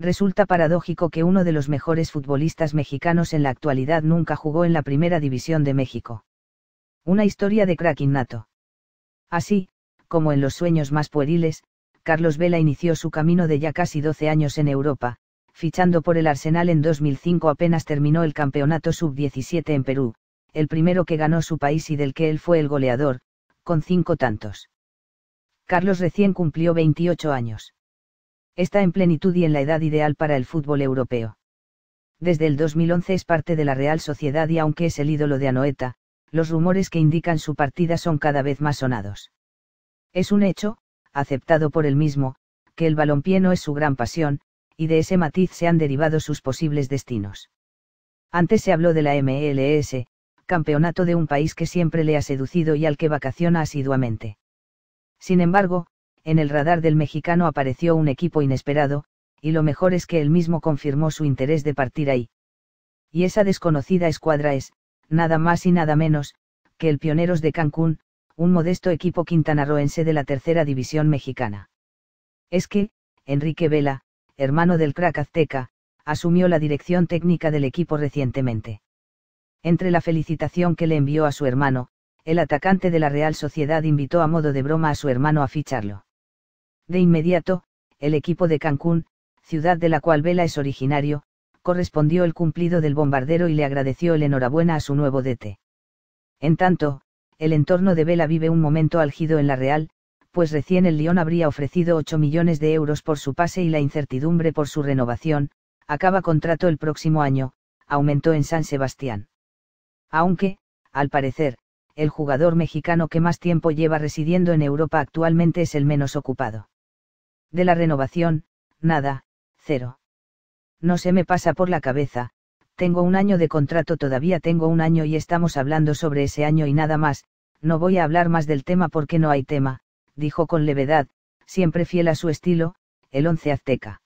resulta paradójico que uno de los mejores futbolistas mexicanos en la actualidad nunca jugó en la Primera División de México. Una historia de crack innato. Así, como en los sueños más pueriles, Carlos Vela inició su camino de ya casi 12 años en Europa, fichando por el Arsenal en 2005 apenas terminó el campeonato sub-17 en Perú, el primero que ganó su país y del que él fue el goleador, con cinco tantos. Carlos recién cumplió 28 años está en plenitud y en la edad ideal para el fútbol europeo. Desde el 2011 es parte de la Real Sociedad y aunque es el ídolo de Anoeta, los rumores que indican su partida son cada vez más sonados. Es un hecho, aceptado por él mismo, que el balompié no es su gran pasión, y de ese matiz se han derivado sus posibles destinos. Antes se habló de la MLS, campeonato de un país que siempre le ha seducido y al que vacaciona asiduamente. Sin embargo, en el radar del mexicano apareció un equipo inesperado, y lo mejor es que él mismo confirmó su interés de partir ahí. Y esa desconocida escuadra es, nada más y nada menos, que el Pioneros de Cancún, un modesto equipo quintanarroense de la tercera división mexicana. Es que, Enrique Vela, hermano del crack azteca, asumió la dirección técnica del equipo recientemente. Entre la felicitación que le envió a su hermano, el atacante de la Real Sociedad invitó a modo de broma a su hermano a ficharlo. De inmediato, el equipo de Cancún, ciudad de la cual Vela es originario, correspondió el cumplido del bombardero y le agradeció el enhorabuena a su nuevo DT. En tanto, el entorno de Vela vive un momento algido en la Real, pues recién el león habría ofrecido 8 millones de euros por su pase y la incertidumbre por su renovación, acaba contrato el próximo año, aumentó en San Sebastián. Aunque, al parecer, el jugador mexicano que más tiempo lleva residiendo en Europa actualmente es el menos ocupado. De la renovación, nada, cero. No se me pasa por la cabeza, tengo un año de contrato, todavía tengo un año y estamos hablando sobre ese año y nada más, no voy a hablar más del tema porque no hay tema, dijo con levedad, siempre fiel a su estilo, el once azteca.